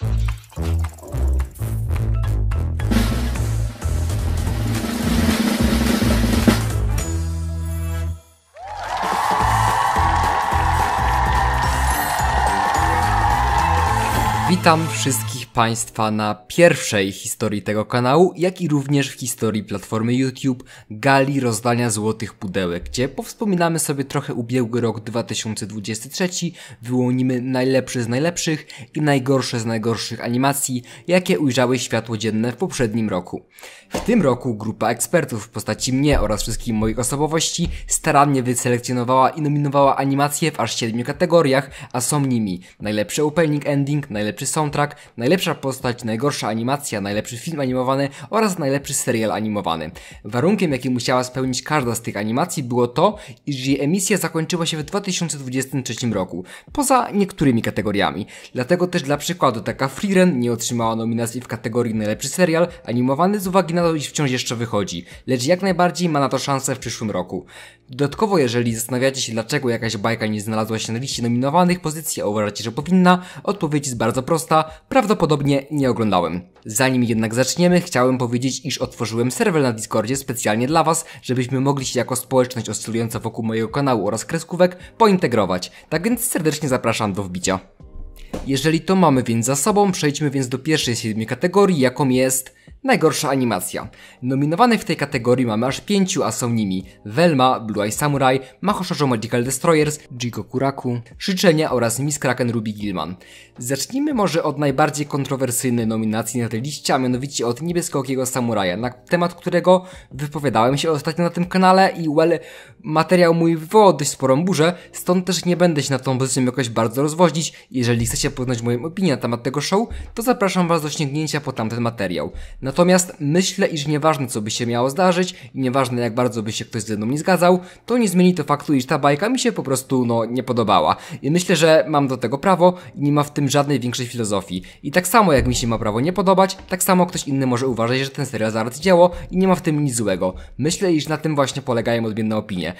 うん。Witam wszystkich Państwa na pierwszej historii tego kanału, jak i również w historii platformy YouTube Gali Rozdania Złotych Pudełek, gdzie powspominamy sobie trochę ubiegły rok 2023, wyłonimy najlepsze z najlepszych i najgorsze z najgorszych animacji, jakie ujrzały światło dzienne w poprzednim roku. W tym roku grupa ekspertów w postaci mnie oraz wszystkich moich osobowości starannie wyselekcjonowała i nominowała animacje w aż 7 kategoriach, a są nimi najlepszy opening ending, najlepszy soundtrack, najlepsza postać, najgorsza animacja, najlepszy film animowany oraz najlepszy serial animowany. Warunkiem, jaki musiała spełnić każda z tych animacji było to, iż jej emisja zakończyła się w 2023 roku, poza niektórymi kategoriami. Dlatego też dla przykładu taka Freeren nie otrzymała nominacji w kategorii najlepszy serial animowany z uwagi na to, iż wciąż jeszcze wychodzi, lecz jak najbardziej ma na to szansę w przyszłym roku. Dodatkowo, jeżeli zastanawiacie się, dlaczego jakaś bajka nie znalazła się na liście nominowanych pozycji, a uważacie, że powinna, odpowiedź jest bardzo prosta prawdopodobnie nie oglądałem. Zanim jednak zaczniemy, chciałem powiedzieć, iż otworzyłem serwer na Discordzie specjalnie dla Was, żebyśmy mogli się jako społeczność oscylująca wokół mojego kanału oraz kreskówek pointegrować. Tak więc serdecznie zapraszam do wbicia. Jeżeli to mamy więc za sobą, przejdźmy więc do pierwszej z siedmiu kategorii, jaką jest Najgorsza animacja. Nominowanych w tej kategorii mamy aż pięciu, a są nimi Velma, Blue Eye Samurai, Mahoshojo Magical Destroyers, Jigokuraku, Życzenia oraz Miss Kraken Ruby Gilman. Zacznijmy może od najbardziej kontrowersyjnej nominacji na tej liście, a mianowicie od Niebieskokiego Samuraja, na temat którego wypowiadałem się ostatnio na tym kanale i well, materiał mój wywołał dość sporą burzę, stąd też nie będę się na tą pozycję jakoś bardzo rozwozić. Jeżeli chcecie poznać moją opinię na temat tego show, to zapraszam was do sięgnięcia po tamten materiał. Na Natomiast myślę, iż nieważne co by się miało zdarzyć i nieważne jak bardzo by się ktoś ze mną nie zgadzał, to nie zmieni to faktu, iż ta bajka mi się po prostu no nie podobała. I myślę, że mam do tego prawo i nie ma w tym żadnej większej filozofii. I tak samo jak mi się ma prawo nie podobać, tak samo ktoś inny może uważać, że ten serial zaraz dzieło i nie ma w tym nic złego. Myślę, iż na tym właśnie polegają odmienne opinie.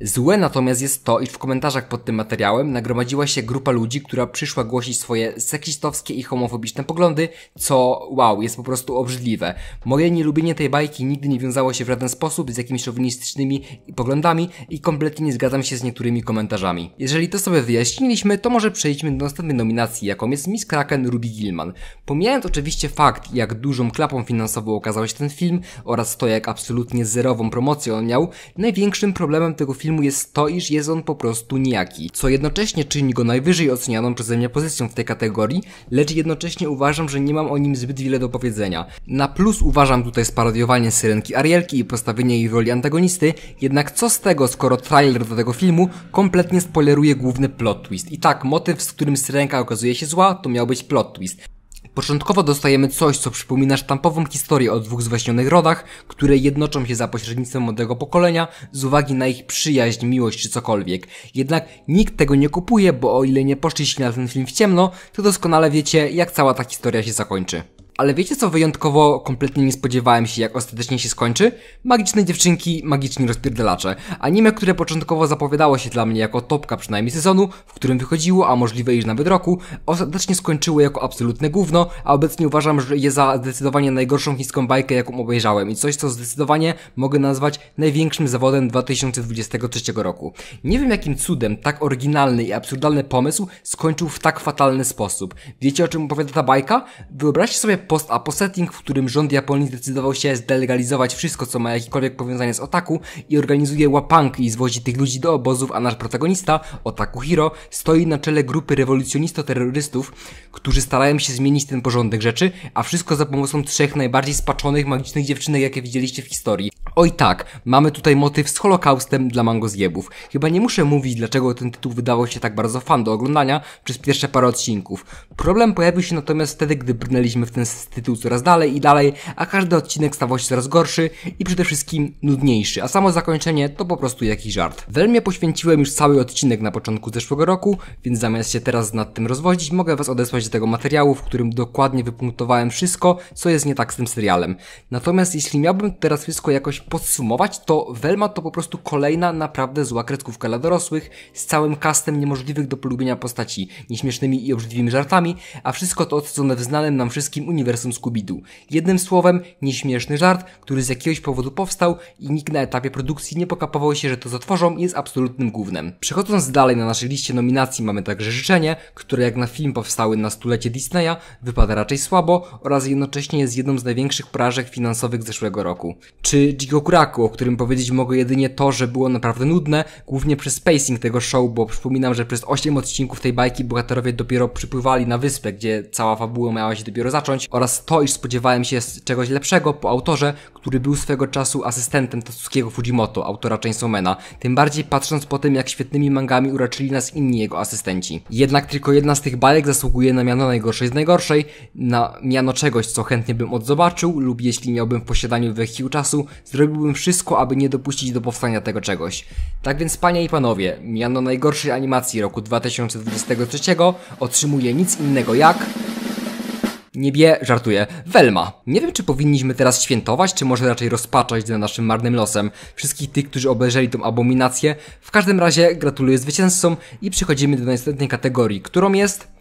Złe natomiast jest to, iż w komentarzach pod tym materiałem nagromadziła się grupa ludzi, która przyszła głosić swoje seksistowskie i homofobiczne poglądy, co wow, jest po prostu obrzydliwe niewątpliwe. Moje nielubienie tej bajki nigdy nie wiązało się w żaden sposób z jakimiś szowinistycznymi poglądami i kompletnie nie zgadzam się z niektórymi komentarzami. Jeżeli to sobie wyjaśniliśmy, to może przejdźmy do następnej nominacji, jaką jest Miss Kraken Ruby Gilman. Pomijając oczywiście fakt, jak dużą klapą finansową okazał się ten film oraz to, jak absolutnie zerową promocję on miał, największym problemem tego filmu jest to, iż jest on po prostu nijaki, co jednocześnie czyni go najwyżej ocenianą przeze mnie pozycją w tej kategorii, lecz jednocześnie uważam, że nie mam o nim zbyt wiele do powiedzenia. Na na plus uważam tutaj sparodiowanie syrenki Arielki i postawienie jej roli antagonisty, jednak co z tego, skoro trailer do tego filmu kompletnie spoileruje główny plot twist. I tak, motyw, z którym syrenka okazuje się zła, to miał być plot twist. Początkowo dostajemy coś, co przypomina sztampową historię o dwóch zwaśnionych rodach, które jednoczą się za pośrednictwem młodego pokolenia z uwagi na ich przyjaźń, miłość czy cokolwiek. Jednak nikt tego nie kupuje, bo o ile nie poszliście na ten film w ciemno, to doskonale wiecie, jak cała ta historia się zakończy. Ale wiecie co wyjątkowo kompletnie nie spodziewałem się, jak ostatecznie się skończy? Magiczne dziewczynki, magiczni rozpierdalacze. Anime, które początkowo zapowiadało się dla mnie jako topka przynajmniej sezonu, w którym wychodziło, a możliwe iż nawet roku, ostatecznie skończyło jako absolutne gówno, a obecnie uważam, że je za zdecydowanie najgorszą chińską bajkę, jaką obejrzałem i coś, co zdecydowanie mogę nazwać największym zawodem 2023 roku. Nie wiem jakim cudem tak oryginalny i absurdalny pomysł skończył w tak fatalny sposób. Wiecie o czym opowiada ta bajka? Wyobraźcie sobie post-apo setting, w którym rząd Japonii zdecydował się zdelegalizować wszystko, co ma jakiekolwiek powiązanie z otaku i organizuje łapanki i zwozi tych ludzi do obozów, a nasz protagonista, Otaku Hiro, stoi na czele grupy rewolucjonisto-terrorystów, którzy starają się zmienić ten porządek rzeczy, a wszystko za pomocą trzech najbardziej spaczonych, magicznych dziewczynek, jakie widzieliście w historii. Oj tak, mamy tutaj motyw z Holokaustem dla zjebów. Chyba nie muszę mówić, dlaczego ten tytuł wydawał się tak bardzo fan do oglądania przez pierwsze parę odcinków. Problem pojawił się natomiast wtedy, gdy brnęliśmy w ten tytuł coraz dalej i dalej, a każdy odcinek stawał się coraz gorszy i przede wszystkim nudniejszy, a samo zakończenie to po prostu jakiś żart. Welmie poświęciłem już cały odcinek na początku zeszłego roku, więc zamiast się teraz nad tym rozwodzić, mogę was odesłać do tego materiału, w którym dokładnie wypunktowałem wszystko, co jest nie tak z tym serialem. Natomiast jeśli miałbym teraz wszystko jakoś podsumować, to Velma to po prostu kolejna naprawdę zła kreskówka dla dorosłych, z całym kastem niemożliwych do polubienia postaci, nieśmiesznymi i obrzydliwymi żartami, a wszystko to odsadzone w znanym nam wszystkim uniwersum Scooby-Doo. Jednym słowem, nieśmieszny żart, który z jakiegoś powodu powstał i nikt na etapie produkcji nie pokapował się, że to zatworzą i jest absolutnym głównym. Przechodząc dalej na naszej liście nominacji mamy także życzenie, które jak na film powstały na stulecie Disneya, wypada raczej słabo oraz jednocześnie jest jedną z największych porażek finansowych zeszłego roku. Czy Gigo Wielkiego kuraku, o którym powiedzieć mogę jedynie to, że było naprawdę nudne, głównie przez spacing tego show, bo przypominam, że przez 8 odcinków tej bajki bohaterowie dopiero przypływali na wyspę, gdzie cała fabuła miała się dopiero zacząć, oraz to, iż spodziewałem się czegoś lepszego po autorze, który był swego czasu asystentem Tatsukiego Fujimoto, autora Chainsawmana, tym bardziej patrząc po tym, jak świetnymi mangami uraczyli nas inni jego asystenci. Jednak tylko jedna z tych bajek zasługuje na miano najgorszej z najgorszej, na miano czegoś, co chętnie bym odzobaczył lub jeśli miałbym w posiadaniu wehikuł czasu, Zrobiłbym wszystko, aby nie dopuścić do powstania tego czegoś. Tak więc, panie i panowie, miano najgorszej animacji roku 2023 otrzymuje nic innego jak... Niebie, żartuję, Welma. Nie wiem, czy powinniśmy teraz świętować, czy może raczej rozpaczać za naszym marnym losem. Wszystkich tych, którzy obejrzeli tą abominację. W każdym razie gratuluję zwycięzcom i przechodzimy do następnej kategorii, którą jest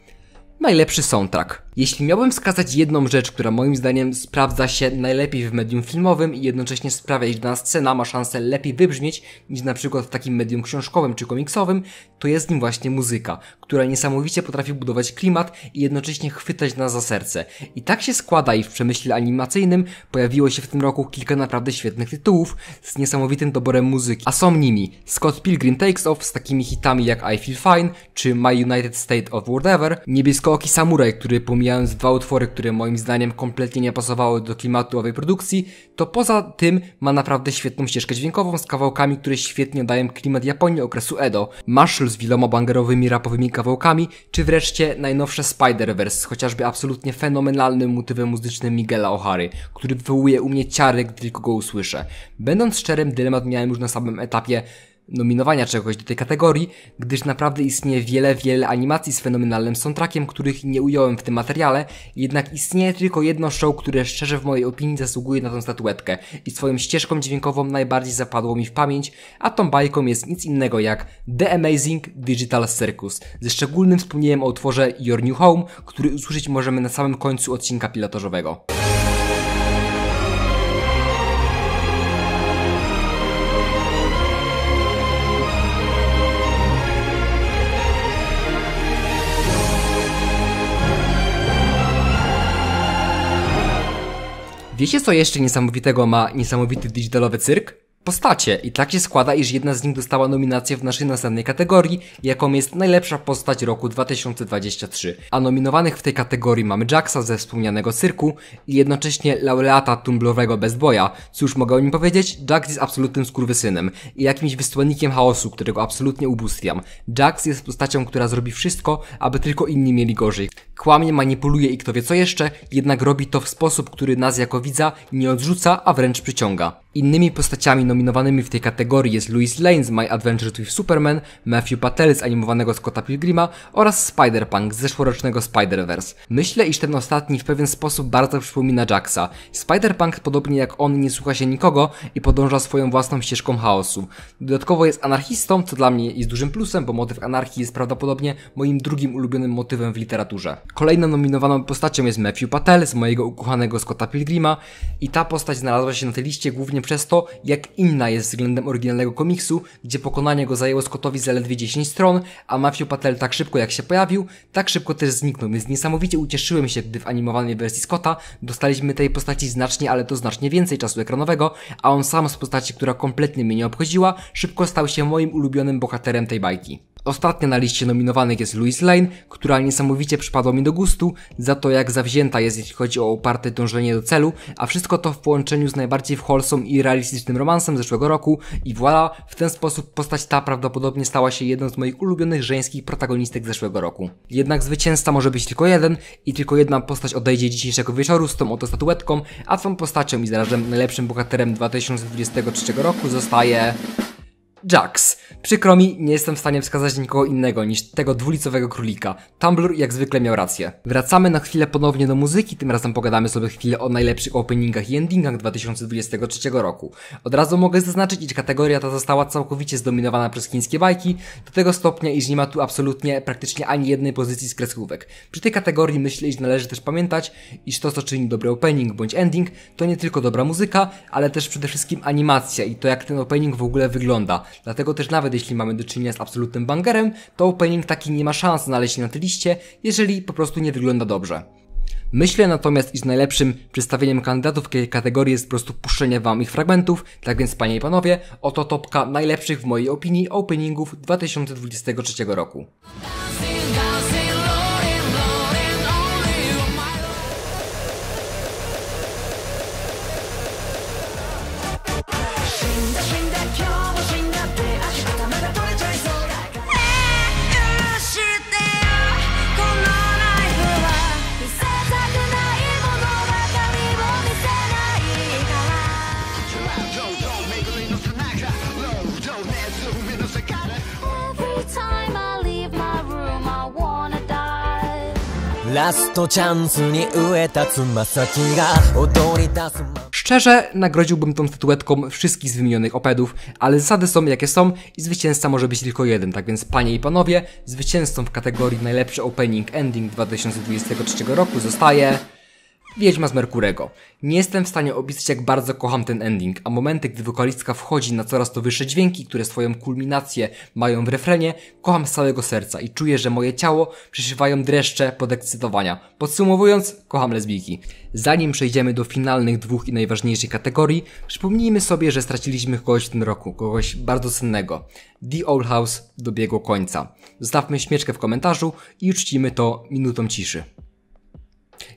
najlepszy soundtrack. Jeśli miałbym wskazać jedną rzecz, która moim zdaniem sprawdza się najlepiej w medium filmowym i jednocześnie sprawia, iż dana scena ma szansę lepiej wybrzmieć niż na przykład w takim medium książkowym czy komiksowym, to jest nim właśnie muzyka, która niesamowicie potrafi budować klimat i jednocześnie chwytać nas za serce. I tak się składa, iż w przemyśle animacyjnym pojawiło się w tym roku kilka naprawdę świetnych tytułów z niesamowitym doborem muzyki, a są nimi Scott Pilgrim Takes Off z takimi hitami jak I Feel Fine czy My United State of Whatever, niebiesko Oki Samuraj, który pomijając dwa utwory, które moim zdaniem kompletnie nie pasowały do klimatu owej produkcji, to poza tym ma naprawdę świetną ścieżkę dźwiękową z kawałkami, które świetnie dają klimat Japonii okresu Edo, Marshall z wieloma bangerowymi rapowymi kawałkami, czy wreszcie najnowsze Spider-Verse, chociażby absolutnie fenomenalnym motywem muzycznym Miguela O'Hary, który wywołuje u mnie ciary, gdy tylko go usłyszę. Będąc szczerym, dylemat miałem już na samym etapie nominowania czegoś do tej kategorii, gdyż naprawdę istnieje wiele, wiele animacji z fenomenalnym soundtrackiem, których nie ująłem w tym materiale, jednak istnieje tylko jedno show, które szczerze w mojej opinii zasługuje na tą statuetkę i swoją ścieżką dźwiękową najbardziej zapadło mi w pamięć, a tą bajką jest nic innego jak The Amazing Digital Circus, ze szczególnym wspomnieniem o utworze Your New Home, który usłyszeć możemy na samym końcu odcinka pilotażowego. Wiecie co jeszcze niesamowitego ma niesamowity digitalowy cyrk? postacie. I tak się składa, iż jedna z nich dostała nominację w naszej następnej kategorii, jaką jest najlepsza postać roku 2023. A nominowanych w tej kategorii mamy Jacksa ze wspomnianego cyrku i jednocześnie laureata tumblowego Best Boya. Cóż mogę o nim powiedzieć? Jax jest absolutnym skurwysynem i jakimś wysłannikiem chaosu, którego absolutnie ubóstwiam. Jax jest postacią, która zrobi wszystko, aby tylko inni mieli gorzej. Kłamie, manipuluje i kto wie co jeszcze, jednak robi to w sposób, który nas jako widza nie odrzuca, a wręcz przyciąga. Innymi postaciami nominowanymi w tej kategorii jest Louis Lane z My Adventures with Superman, Matthew Patel z animowanego Scotta Pilgrima oraz Spider-Punk z zeszłorocznego Spider-Verse. Myślę, iż ten ostatni w pewien sposób bardzo przypomina Jacksa. Spider-Punk, podobnie jak on, nie słucha się nikogo i podąża swoją własną ścieżką chaosu. Dodatkowo jest anarchistą, co dla mnie jest dużym plusem, bo motyw anarchii jest prawdopodobnie moim drugim ulubionym motywem w literaturze. Kolejną nominowaną postacią jest Matthew Patel z mojego ukochanego Scotta Pilgrima i ta postać znalazła się na tej liście głównie przez to, jak inna jest względem oryginalnego komiksu, gdzie pokonanie go zajęło Scottowi zaledwie 10 stron, a Matthew Patel tak szybko jak się pojawił, tak szybko też zniknął, więc niesamowicie ucieszyłem się, gdy w animowanej wersji Scotta dostaliśmy tej postaci znacznie, ale to znacznie więcej czasu ekranowego, a on sam z postaci, która kompletnie mnie nie obchodziła, szybko stał się moim ulubionym bohaterem tej bajki. Ostatnia na liście nominowanych jest Louise Lane, która niesamowicie przypadła mi do gustu za to jak zawzięta jest jeśli chodzi o uparte dążenie do celu, a wszystko to w połączeniu z najbardziej wholesome i realistycznym romansem zeszłego roku i voilà, w ten sposób postać ta prawdopodobnie stała się jedną z moich ulubionych żeńskich protagonistek zeszłego roku. Jednak zwycięzca może być tylko jeden i tylko jedna postać odejdzie dzisiejszego wieczoru z tą oto statuetką, a tą postacią i zarazem najlepszym bohaterem 2023 roku zostaje... Jax. Przykro mi, nie jestem w stanie wskazać nikogo innego niż tego dwulicowego królika. Tumblr jak zwykle miał rację. Wracamy na chwilę ponownie do muzyki, tym razem pogadamy sobie chwilę o najlepszych openingach i endingach 2023 roku. Od razu mogę zaznaczyć, iż kategoria ta została całkowicie zdominowana przez chińskie bajki, do tego stopnia, iż nie ma tu absolutnie praktycznie ani jednej pozycji z kreskówek. Przy tej kategorii myślę, iż należy też pamiętać, iż to co czyni dobry opening bądź ending, to nie tylko dobra muzyka, ale też przede wszystkim animacja i to jak ten opening w ogóle wygląda. Dlatego też nawet jeśli mamy do czynienia z absolutnym bangerem, to opening taki nie ma szans znaleźć się na tej liście, jeżeli po prostu nie wygląda dobrze. Myślę natomiast, iż najlepszym przedstawieniem kandydatów w tej kategorii jest po prostu puszczenie Wam ich fragmentów, tak więc Panie i Panowie, oto topka najlepszych w mojej opinii openingów 2023 roku. Szczerze nagrodziłbym tą statuetką wszystkich z wymienionych opedów, ale zasady są jakie są i zwycięzca może być tylko jeden, tak więc panie i panowie, zwycięzcą w kategorii najlepszy opening ending 2023 roku zostaje... Wiedźma z Merkurego. Nie jestem w stanie opisać jak bardzo kocham ten ending, a momenty, gdy wokalistka wchodzi na coraz to wyższe dźwięki, które swoją kulminację mają w refrenie, kocham z całego serca i czuję, że moje ciało przeszywają dreszcze podekscytowania. Podsumowując, kocham lesbijki. Zanim przejdziemy do finalnych dwóch i najważniejszych kategorii, przypomnijmy sobie, że straciliśmy kogoś w tym roku, kogoś bardzo cennego. The Old House dobiegło końca. Zostawmy śmieczkę w komentarzu i uczcimy to minutą ciszy.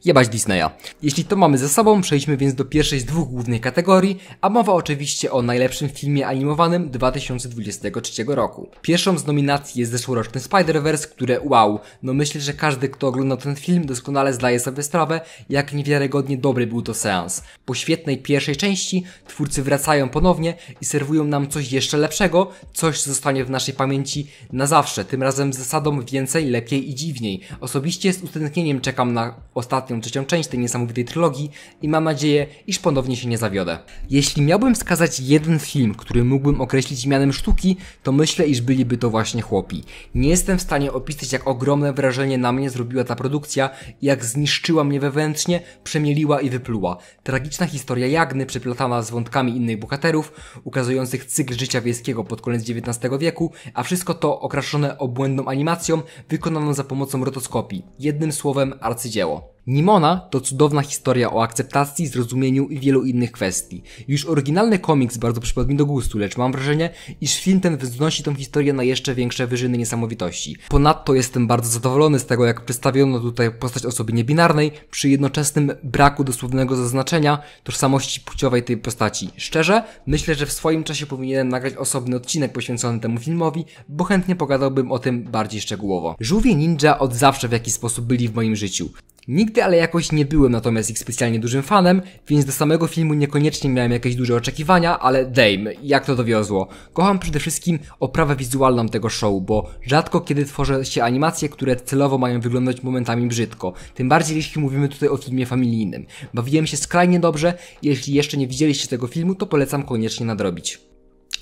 Jebać Disneya. Jeśli to mamy ze sobą, przejdźmy więc do pierwszej z dwóch głównych kategorii, a mowa oczywiście o najlepszym filmie animowanym 2023 roku. Pierwszą z nominacji jest zeszłoroczny Spider-Verse, które wow, no myślę, że każdy kto oglądał ten film doskonale zdaje sobie sprawę, jak niewiarygodnie dobry był to seans. Po świetnej pierwszej części twórcy wracają ponownie i serwują nam coś jeszcze lepszego, coś co zostanie w naszej pamięci na zawsze, tym razem z zasadą więcej, lepiej i dziwniej. Osobiście z utętnieniem czekam na ostatni ostatnią, trzecią część tej niesamowitej trylogii i mam nadzieję, iż ponownie się nie zawiodę. Jeśli miałbym wskazać jeden film, który mógłbym określić mianem sztuki, to myślę, iż byliby to właśnie chłopi. Nie jestem w stanie opisać, jak ogromne wrażenie na mnie zrobiła ta produkcja, jak zniszczyła mnie wewnętrznie, przemieliła i wypluła. Tragiczna historia Jagny, przeplatana z wątkami innych bohaterów, ukazujących cykl życia wiejskiego pod koniec XIX wieku, a wszystko to okraszone obłędną animacją, wykonaną za pomocą rotoskopii. Jednym słowem arcydzieło. Nimona to cudowna historia o akceptacji, zrozumieniu i wielu innych kwestii. Już oryginalny komiks bardzo przypadł mi do gustu, lecz mam wrażenie, iż film ten wznosi tą historię na jeszcze większe wyżyny niesamowitości. Ponadto jestem bardzo zadowolony z tego, jak przedstawiono tutaj postać osoby niebinarnej przy jednoczesnym braku dosłownego zaznaczenia tożsamości płciowej tej postaci. Szczerze, myślę, że w swoim czasie powinienem nagrać osobny odcinek poświęcony temu filmowi, bo chętnie pogadałbym o tym bardziej szczegółowo. Żółwie ninja od zawsze w jakiś sposób byli w moim życiu. Nigdy ale jakoś nie byłem natomiast ich specjalnie dużym fanem, więc do samego filmu niekoniecznie miałem jakieś duże oczekiwania, ale Dame, jak to dowiozło? Kocham przede wszystkim oprawę wizualną tego show, bo rzadko kiedy tworzy się animacje, które celowo mają wyglądać momentami brzydko, tym bardziej jeśli mówimy tutaj o filmie familijnym. Bawiłem się skrajnie dobrze, jeśli jeszcze nie widzieliście tego filmu, to polecam koniecznie nadrobić.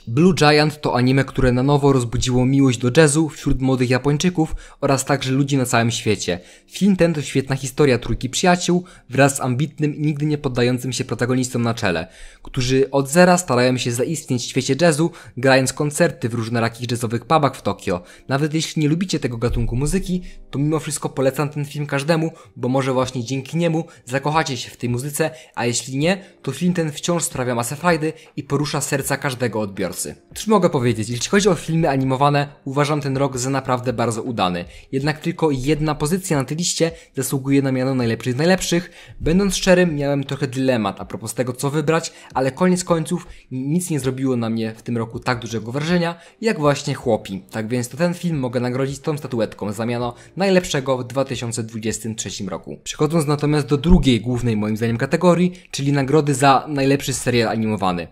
Blue Giant to anime, które na nowo rozbudziło miłość do jazzu wśród młodych Japończyków oraz także ludzi na całym świecie. Film ten to świetna historia trójki przyjaciół wraz z ambitnym i nigdy nie poddającym się protagonistą na czele, którzy od zera starają się zaistnieć w świecie jazzu, grając koncerty w różnorakich jazzowych pubach w Tokio. Nawet jeśli nie lubicie tego gatunku muzyki, to mimo wszystko polecam ten film każdemu, bo może właśnie dzięki niemu zakochacie się w tej muzyce, a jeśli nie, to film ten wciąż sprawia masę frajdy i porusza serca każdego odbiorcy odbiorcy. Cóż mogę powiedzieć, jeśli chodzi o filmy animowane, uważam ten rok za naprawdę bardzo udany. Jednak tylko jedna pozycja na tej liście zasługuje na miano najlepszych z najlepszych. Będąc szczerym, miałem trochę dylemat a propos tego, co wybrać, ale koniec końców nic nie zrobiło na mnie w tym roku tak dużego wrażenia, jak właśnie Chłopi. Tak więc to ten film mogę nagrodzić tą statuetką za miano najlepszego w 2023 roku. Przechodząc natomiast do drugiej głównej moim zdaniem kategorii, czyli nagrody za najlepszy serial animowany.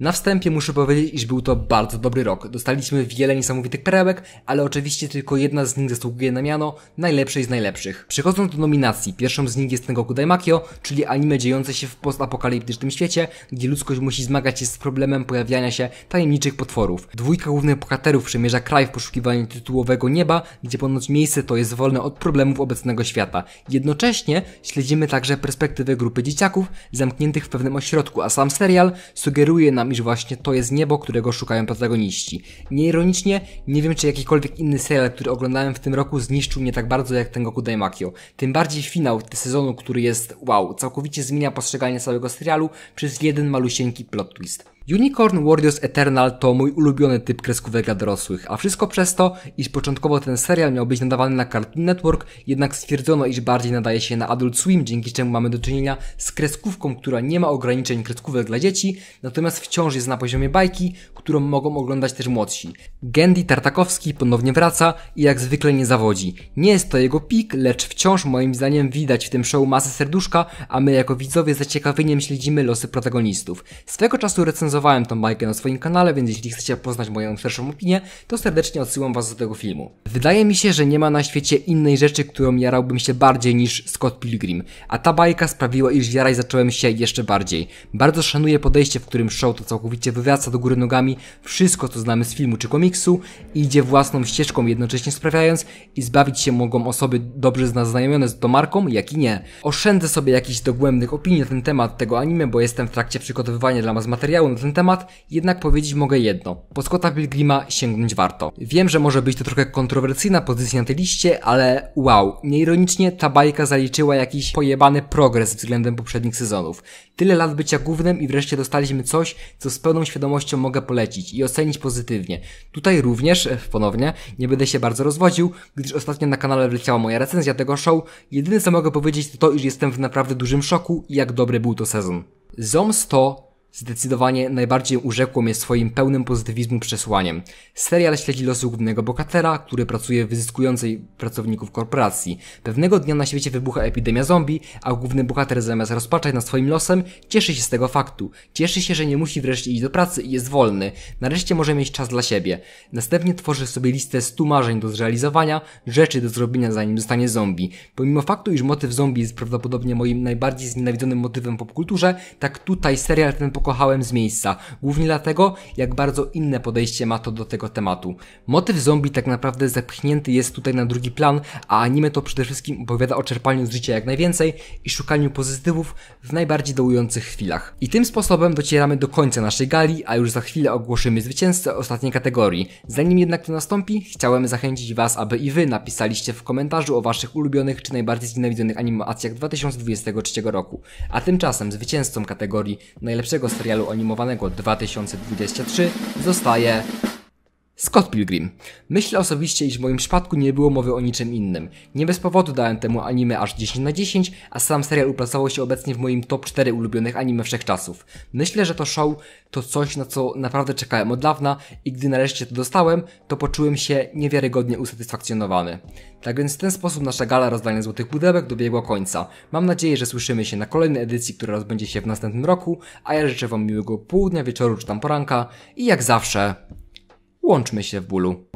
Na wstępie muszę powiedzieć, iż był to bardzo dobry rok. Dostaliśmy wiele niesamowitych perełek, ale oczywiście tylko jedna z nich zasługuje na miano najlepszej z najlepszych. Przechodząc do nominacji, pierwszą z nich jest Nengoku Daimakio, czyli anime dziejące się w postapokaliptycznym świecie, gdzie ludzkość musi zmagać się z problemem pojawiania się tajemniczych potworów. Dwójka głównych bohaterów przemierza kraj w poszukiwaniu tytułowego nieba, gdzie ponoć miejsce to jest wolne od problemów obecnego świata. Jednocześnie śledzimy także perspektywę grupy dzieciaków zamkniętych w pewnym ośrodku, a sam serial sugeruje nam nam, iż właśnie to jest niebo, którego szukają protagoniści. Nieironicznie, nie wiem czy jakikolwiek inny serial, który oglądałem w tym roku zniszczył mnie tak bardzo jak Goku Daimakyo. Tym bardziej finał tego sezonu, który jest wow, całkowicie zmienia postrzeganie całego serialu przez jeden malusieńki plot twist. Unicorn Warriors Eternal to mój ulubiony typ kreskówek dla dorosłych, a wszystko przez to, iż początkowo ten serial miał być nadawany na Cartoon Network, jednak stwierdzono, iż bardziej nadaje się na Adult Swim, dzięki czemu mamy do czynienia z kreskówką, która nie ma ograniczeń kreskówek dla dzieci, natomiast wciąż jest na poziomie bajki, którą mogą oglądać też młodsi. Gendy Tartakowski ponownie wraca i jak zwykle nie zawodzi. Nie jest to jego pik, lecz wciąż moim zdaniem widać w tym show masę serduszka, a my jako widzowie z zaciekawieniem śledzimy losy protagonistów. Swego czasu recenzowałem recenzowałem tą bajkę na swoim kanale, więc jeśli chcecie poznać moją szerszą opinię, to serdecznie odsyłam was do tego filmu. Wydaje mi się, że nie ma na świecie innej rzeczy, którą jarałbym się bardziej niż Scott Pilgrim, a ta bajka sprawiła, iż jarać zacząłem się jeszcze bardziej. Bardzo szanuję podejście, w którym show to całkowicie wywraca do góry nogami wszystko, co znamy z filmu czy komiksu i idzie własną ścieżką, jednocześnie sprawiając, i zbawić się mogą osoby dobrze znajomione z tą marką, jak i nie. Oszczędzę sobie jakichś dogłębnych opinii na ten temat tego anime, bo jestem w trakcie przygotowywania dla Was materiału na ten ten temat, jednak powiedzieć mogę jedno. Po Scotta Pilgrima sięgnąć warto. Wiem, że może być to trochę kontrowersyjna pozycja na tej liście, ale wow, nieironicznie ta bajka zaliczyła jakiś pojebany progres względem poprzednich sezonów. Tyle lat bycia głównym i wreszcie dostaliśmy coś, co z pełną świadomością mogę polecić i ocenić pozytywnie. Tutaj również, e, ponownie, nie będę się bardzo rozwodził, gdyż ostatnio na kanale wleciała moja recenzja tego show. Jedyne co mogę powiedzieć to to, iż jestem w naprawdę dużym szoku i jak dobry był to sezon. ZOMS 100 Zdecydowanie najbardziej urzekło mnie swoim pełnym pozytywizmu przesłaniem. Serial śledzi losy głównego bohatera, który pracuje w wyzyskującej pracowników korporacji. Pewnego dnia na świecie wybucha epidemia zombie, a główny bohater zamiast rozpaczać nad swoim losem, cieszy się z tego faktu. Cieszy się, że nie musi wreszcie iść do pracy i jest wolny. Nareszcie może mieć czas dla siebie. Następnie tworzy sobie listę 100 marzeń do zrealizowania, rzeczy do zrobienia zanim zostanie zombie. Pomimo faktu, iż motyw zombie jest prawdopodobnie moim najbardziej znienawidzonym motywem w popkulturze, tak tutaj serial ten pokazuje pokochałem z miejsca, głównie dlatego, jak bardzo inne podejście ma to do tego tematu. Motyw zombie tak naprawdę zepchnięty jest tutaj na drugi plan, a anime to przede wszystkim opowiada o czerpaniu z życia jak najwięcej i szukaniu pozytywów w najbardziej dołujących chwilach. I tym sposobem docieramy do końca naszej gali, a już za chwilę ogłoszymy zwycięzcę ostatniej kategorii. Zanim jednak to nastąpi, chciałem zachęcić Was, aby i Wy napisaliście w komentarzu o Waszych ulubionych czy najbardziej znienawidzonych animacjach 2023 roku. A tymczasem zwycięzcą kategorii najlepszego serialu animowanego 2023 zostaje Scott Pilgrim. Myślę osobiście, iż w moim przypadku nie było mowy o niczym innym. Nie bez powodu dałem temu anime aż 10 na 10, a sam serial uplasował się obecnie w moim top 4 ulubionych anime wszechczasów. Myślę, że to show to coś, na co naprawdę czekałem od dawna i gdy nareszcie to dostałem, to poczułem się niewiarygodnie usatysfakcjonowany. Tak więc w ten sposób nasza gala rozdania złotych pudełek dobiegła końca. Mam nadzieję, że słyszymy się na kolejnej edycji, która rozbędzie się w następnym roku, a ja życzę Wam miłego południa, wieczoru czy tam poranka i jak zawsze... Łączmy się w bólu.